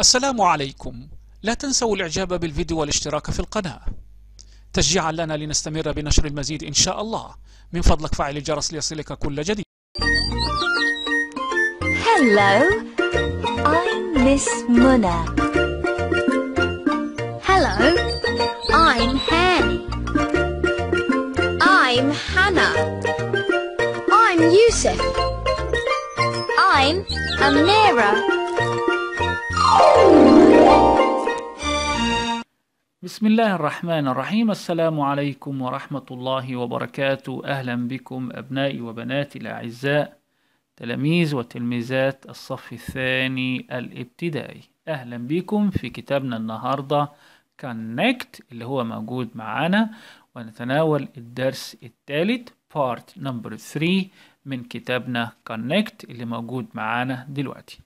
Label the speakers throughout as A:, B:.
A: السلام عليكم لا تنسوا الاعجاب بالفيديو والاشتراك في القناة تشجيعا لنا لنستمر بنشر المزيد إن شاء الله من فضلك فعل الجرس ليصلك كل جديد Hello, I'm Miss Hello, I'm Hanny. I'm Hannah. I'm Yusuf. I'm Amira. بسم الله الرحمن الرحيم السلام عليكم ورحمة الله وبركاته أهلا بكم أبنائي وبناتي الأعزاء تلاميذ وتلميذات الصف الثاني الابتدائي أهلا بكم في كتابنا النهاردة Connect اللي هو موجود معانا ونتناول الدرس الثالث Part Number 3 من كتابنا Connect اللي موجود معانا دلوقتي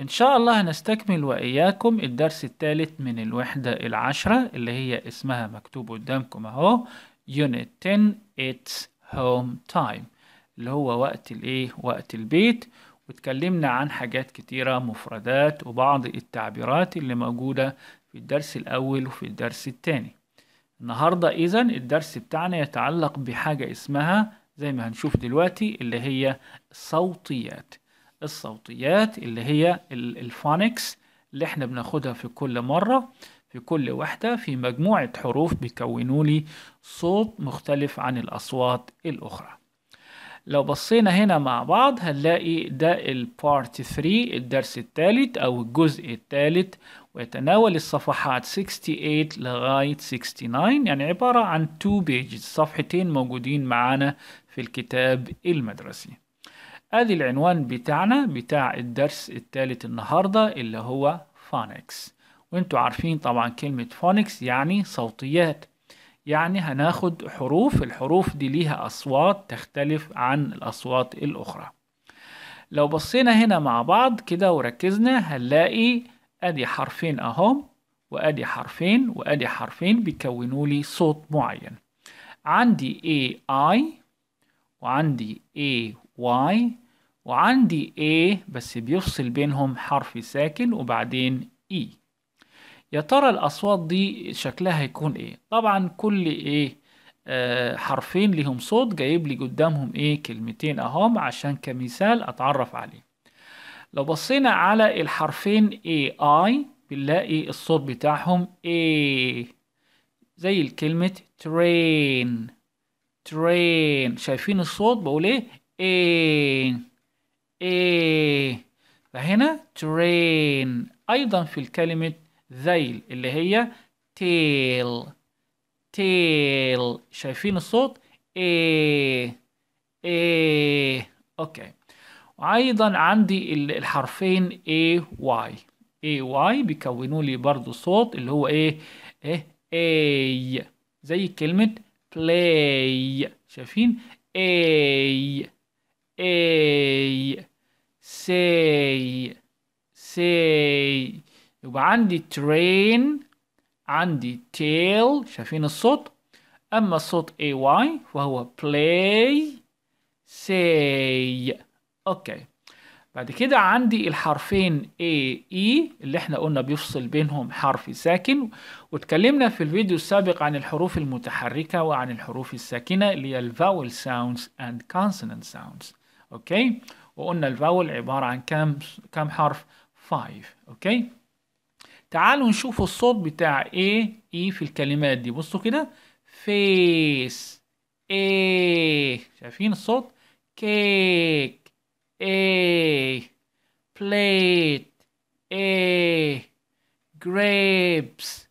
A: إن شاء الله هنستكمل وإياكم الدرس الثالث من الوحدة العشرة اللي هي اسمها مكتوب قدامكم أهو Unit 10 It's Home Time اللي هو وقت الإيه؟ وقت البيت واتكلمنا عن حاجات كتيرة مفردات وبعض التعبيرات اللي موجودة في الدرس الأول وفي الدرس الثاني النهاردة إذا الدرس بتاعنا يتعلق بحاجة اسمها زي ما هنشوف دلوقتي اللي هي صوتيات الصوتيات اللي هي الفونكس اللي احنا بناخدها في كل مرة في كل واحدة في مجموعة حروف بيكونوا لي صوت مختلف عن الأصوات الأخرى لو بصينا هنا مع بعض هنلاقي ده البارت 3 الدرس الثالث أو الجزء الثالث ويتناول الصفحات 68 لغاية 69 يعني عبارة عن 2 بيجز صفحتين موجودين معانا في الكتاب المدرسي ادي العنوان بتاعنا بتاع الدرس الثالث النهاردة اللي هو فونكس وانتوا عارفين طبعا كلمة فونكس يعني صوتيات يعني هناخد حروف الحروف دي ليها أصوات تختلف عن الأصوات الأخرى لو بصينا هنا مع بعض كده وركزنا هنلاقي أدي حرفين أهم وأدي حرفين وأدي حرفين بيكونوا لي صوت معين عندي اي اي وعندي اي واي وعندي A بس بيفصل بينهم حرف ساكن وبعدين E يا ترى الأصوات دي شكلها هيكون إيه؟ طبعا كل إيه آه حرفين ليهم صوت جايب لي قدامهم إيه كلمتين أهم عشان كمثال أتعرف عليه لو بصينا على الحرفين A اي بنلاقي الصوت بتاعهم A زي الكلمة train train شايفين الصوت بقول إيه؟ A فهنا إيه. train أيضا في الكلمة ذيل اللي هي tail tail شايفين الصوت a إيه. a إيه. أوكي وأيضا عندي الحرفين a y a y بيكونوا لي برضو صوت اللي هو ايه ايه a زي كلمة play شايفين a a say say يبقى عندي train عندي tail شايفين الصوت أما الصوت ay فهو play say أوكي بعد كده عندي الحرفين A E اللي احنا قلنا بيفصل بينهم حرف ساكن واتكلمنا في الفيديو السابق عن الحروف المتحركة وعن الحروف الساكنة اللي هي الفاول ساوندز اند consonant ساوندز اوكي وقلنا الفاول عبارة عن كام كم حرف 5 اوكي تعالوا نشوف الصوت بتاع A E في الكلمات دي بصوا كده فيس A شايفين الصوت كيك A بليت A grapes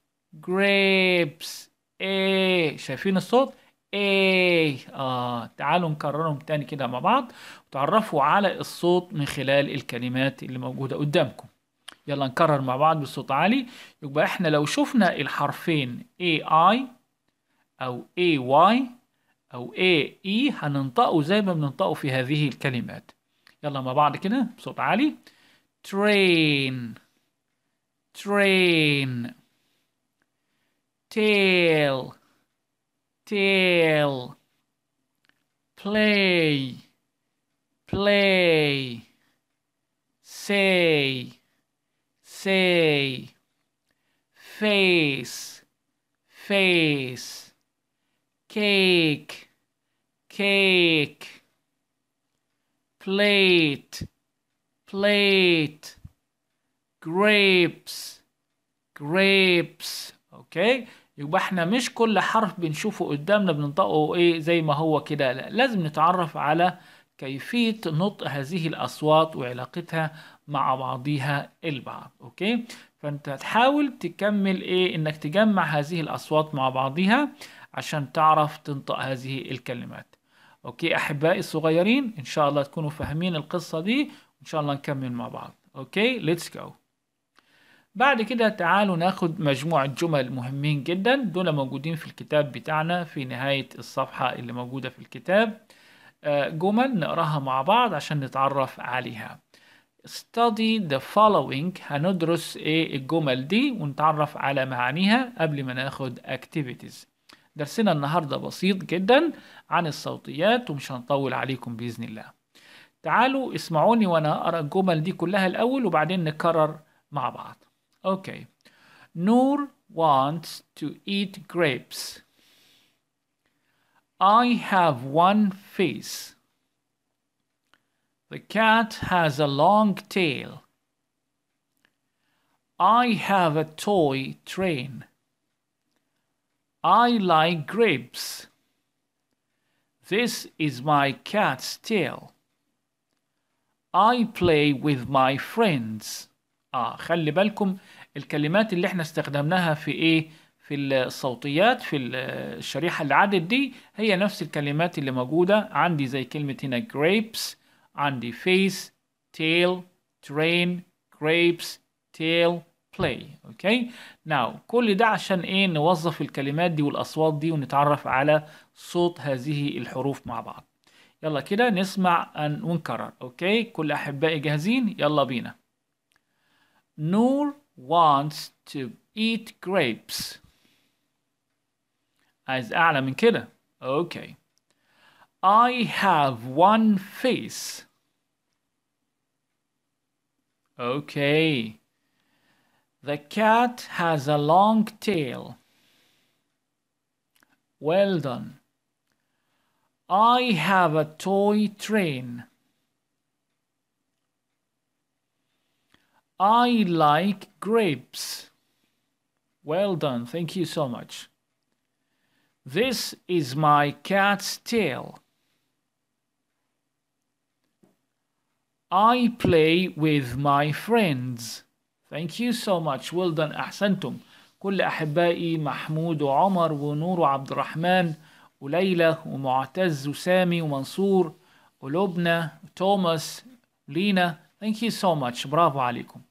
A: grapes A شايفين الصوت ايه اه تعالوا نكررهم تاني كده مع بعض وتعرفوا على الصوت من خلال الكلمات اللي موجودة قدامكم يلا نكرر مع بعض بصوت عالي يبقى احنا لو شفنا الحرفين AI او AY او AE هننطقه زي ما بننطقه في هذه الكلمات يلا مع بعض كده بصوت عالي train train tail tail play play say say face face cake cake plate plate grapes grapes okay يبقى احنا مش كل حرف بنشوفه قدامنا بننطقه ايه زي ما هو كده لا لازم نتعرف على كيفية نطق هذه الأصوات وعلاقتها مع بعضيها البعض أوكي فأنت تحاول تكمل إيه إنك تجمع هذه الأصوات مع بعضيها عشان تعرف تنطق هذه الكلمات أوكي أحبائي الصغيرين إن شاء الله تكونوا فاهمين القصة دي إن شاء الله نكمل مع بعض أوكي ليتس جو بعد كده تعالوا ناخد مجموعة جمل مهمين جدا دول موجودين في الكتاب بتاعنا في نهاية الصفحة اللي موجودة في الكتاب آه، جمل نقراها مع بعض عشان نتعرف عليها study the following هندرس ايه الجمل دي ونتعرف على معانيها قبل ما ناخد activities درسنا النهاردة بسيط جدا عن الصوتيات ومش هنطول عليكم بإذن الله تعالوا اسمعوني وأنا أقرأ الجمل دي كلها الأول وبعدين نكرر مع بعض Okay. Noor wants to eat grapes. I have one face. The cat has a long tail. I have a toy train. I like grapes. This is my cat's tail. I play with my friends. اه خلي بالكم الكلمات اللي احنا استخدمناها في ايه في الصوتيات في الشريحة اللي عدت دي هي نفس الكلمات اللي موجودة عندي زي كلمة هنا grapes عندي face tail train grapes tail play اوكي ناو كل ده عشان ايه نوظف الكلمات دي والاصوات دي ونتعرف على صوت هذه الحروف مع بعض يلا كده نسمع ونكرر اوكي كل احبائي جاهزين يلا بينا Noor wants to eat grapes. As Adam and كده. Okay. I have one face. Okay. The cat has a long tail. Well done. I have a toy train. I like grapes. Well done, thank you so much. This is my cat's tail. I play with my friends. Thank you so much. Well done. أحسنتم. كل أحبائي محمود وعمر ونور وعبد الرحمن وليلى ومعتز وسامي ومنصور ولبنى وتوماس لينا. Thank you so much. برافو عليكم.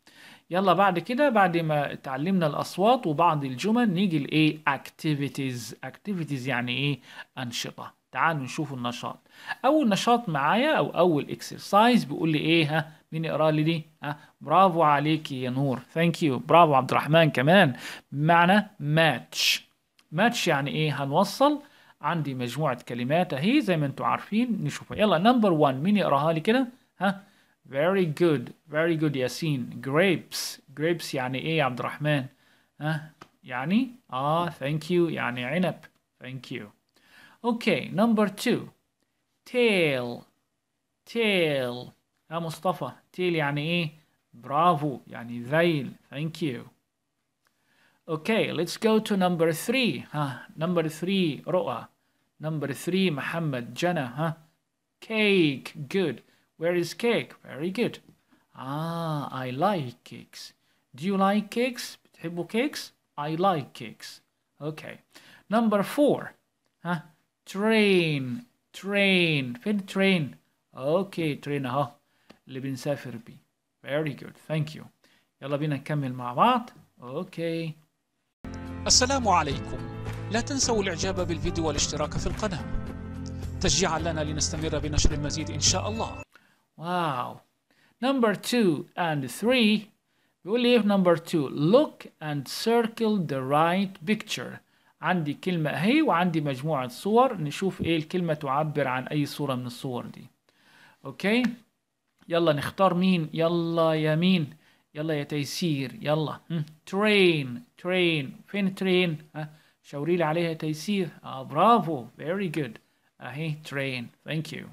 A: يلا بعد كده بعد ما اتعلمنا الأصوات وبعض الجمل نيجي لإيه activities activities يعني إيه أنشطة تعالوا نشوف النشاط أول نشاط معايا أو أول اكسرسايز بيقول لي إيه ها مين يقرا لي دي ها برافو عليك يا نور ثانك يو برافو عبد الرحمن كمان معنى ماتش ماتش يعني إيه هنوصل عندي مجموعة كلمات أهي زي ما أنتم عارفين نشوفها يلا نمبر 1 مين يقراها لي كده ها Very good. Very good, Yasin. Grapes. Grapes Yani, eh, يا عبد الرحمن؟ ها؟ يعني thank you Yani, عنب. Thank you. Okay, number two. Tail. Tail. Ah, Mustafa. tail Yani. Bravo. Yani. يعني Thank you. Okay, let's go to number three. Huh? number three Roa. Number three Muhammad. جنى. Huh? cake. Good. Where is cake? Very good. Ah, I like cakes. Do you like cakes? Table cakes? I like cakes. Okay. Number four. Huh? Train. Train. Fin train. Okay, train. Aha. Libin Seferbi. Very good. Thank you. يلا بينا نكمل مع بعض. اوكي. السلام عليكم. لا تنسوا الاعجاب بالفيديو والاشتراك في القناة. تشجيعا لنا لنستمر بنشر المزيد ان شاء الله. واو number two and three بيقول لي ايه نمبر number two look and circle the right picture عندي كلمة اهي وعندي مجموعة صور نشوف ايه الكلمة تعبر عن اي صورة من الصور دي اوكي يلا نختار مين يلا يا مين يلا يا تيسير يلا ترين ترين فين ترين شاوري لي عليها تيسير اه برافو very good اهي ترين ثانك يو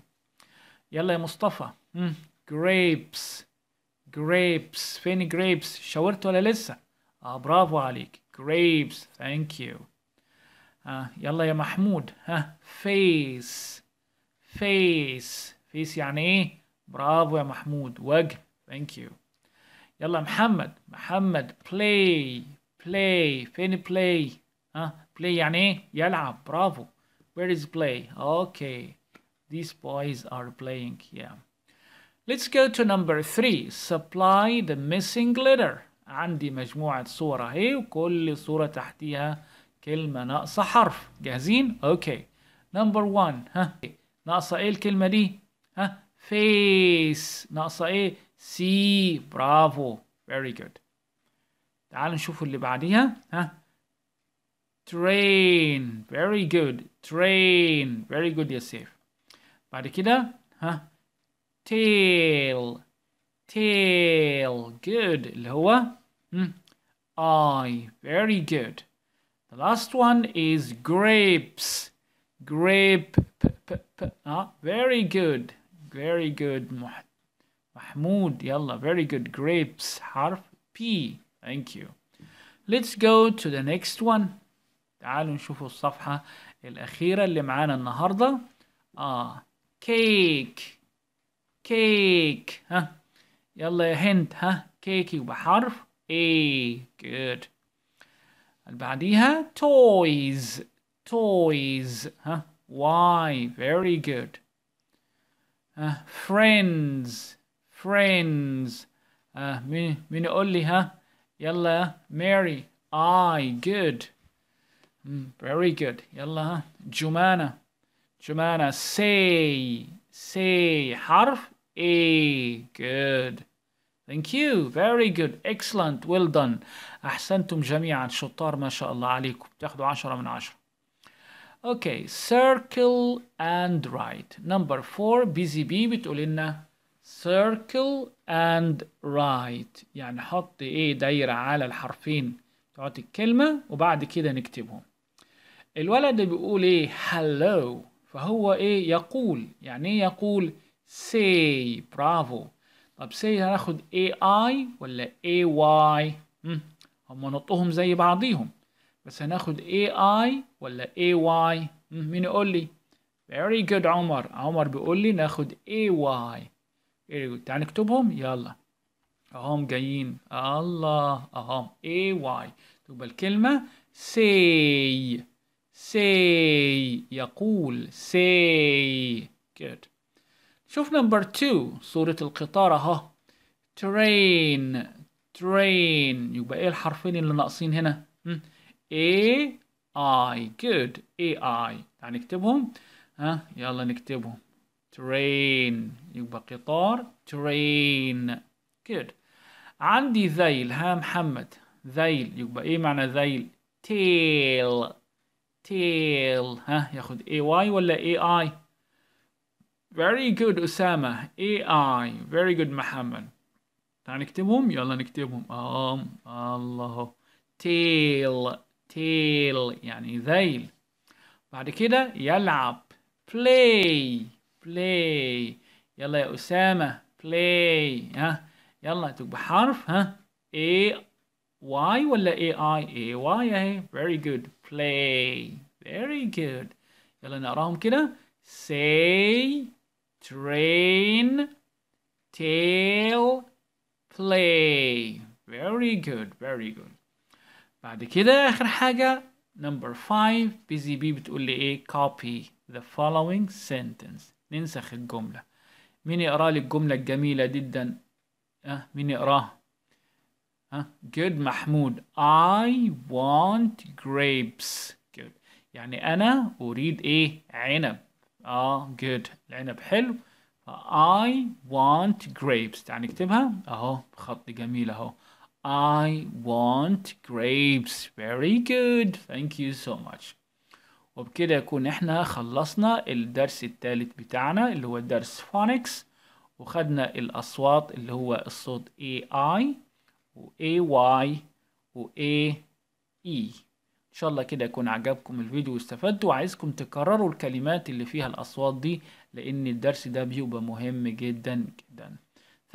A: يلا يا مصطفى مم. grapes grapes فين grapes شاورت ولا لسه اه برافو عليك grapes thank you آه يلا يا محمود ها face face face يعني ايه برافو يا محمود وجه thank you يلا محمد محمد play play فين play ها play يعني ايه يلعب برافو where is play okay these boys are playing yeah Let's go to number three. Supply the missing letter. عندي مجموعة صورة اهي وكل صورة تحتيها كلمة ناقصة حرف. جاهزين؟ Okay. Number one. ها ناقصة ايه الكلمة دي؟ ها face. ناقصة ايه؟ سي برافو. Very good. تعالوا نشوف اللي بعديها. ها train. Very good. train. Very good يا سيف. بعد كده ها tail tail good اللي هو I very good the last one is grapes grape p -p -p ah, very good very good Mahmoud يلا very good grapes حرف P thank you let's go to the next one تعالوا نشوفوا الصفحة الأخيرة اللي معانا النهاردة آه ah, cake cake ها يلا hint ها cakey بحرف A good اللي بعديها toys toys ها Y very good uh, friends friends uh, مين مين يقول لي ها يلا ماري I good hmm, very good يلا Jumana, جمانة جمانة say say حرف A إيه، good Thank you very good excellent well done أحسنتم جميعا شطار ما شاء الله عليكم تاخدوا عشرة من عشرة Okay circle and write number four busy بي بتقول لنا circle and write يعني حط ايه دايرة على الحرفين بتوعت الكلمة وبعد كده نكتبهم الولد بيقول ايه hello فهو ايه يقول يعني ايه يقول say برافو طب say هناخد AI ولا AY هم نطهم زي بعضيهم بس هناخد AI ولا AY مين يقول لي very good عمر عمر بيقول لي ناخد AY very good تعال نكتبهم يلا اهم جايين الله اهم AY تبقى الكلمة say say يقول say good شوف نمبر 2 صورة القطار اهو train ترين يبقى ايه الحرفين اللي ناقصين هنا اي اي جود اي اي يعني نكتبهم ها يلا نكتبهم train يبقى قطار ترين جود عندي ذيل ها محمد ذيل يبقى ايه معنى ذيل تيل تيل ها ياخد اي واي ولا اي اي Very good Osama. AI. Very good Muhammad. تعال نكتبهم يلا نكتبهم آم الله تِيلْ تِيلْ يعني ذيل بعد كده يلعب play play يلا يا أسامة play ها يلا تبقى حرف ها A Y ولا A I A Y أهي very good play very good يلا نقراهم كده say train, tail, play. Very good, very good. بعد كده آخر حاجة number five بيزي بي بتقول لي إيه copy the following sentence ننسخ الجملة مين يقرأ لي الجملة الجميلة جدا؟ أه مين يقراها؟ أه good محمود I want grapes good يعني أنا أريد إيه؟ عنب اه جود العنب حلو I want grapes تعال نكتبها اهو بخط جميل اهو I want grapes very good thank you so much وبكده يكون احنا خلصنا الدرس الثالث بتاعنا اللي هو درس فونكس وخدنا الاصوات اللي هو الصوت AI و AY و AE ان شاء الله كده يكون عجبكم الفيديو واستفدتوا وعايزكم تكرروا الكلمات اللي فيها الاصوات دي لان الدرس ده بيبقى مهم جدا جدا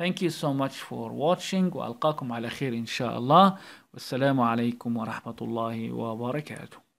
A: Thank you so much for watching وألقاكم على خير إن شاء الله والسلام عليكم ورحمة الله وبركاته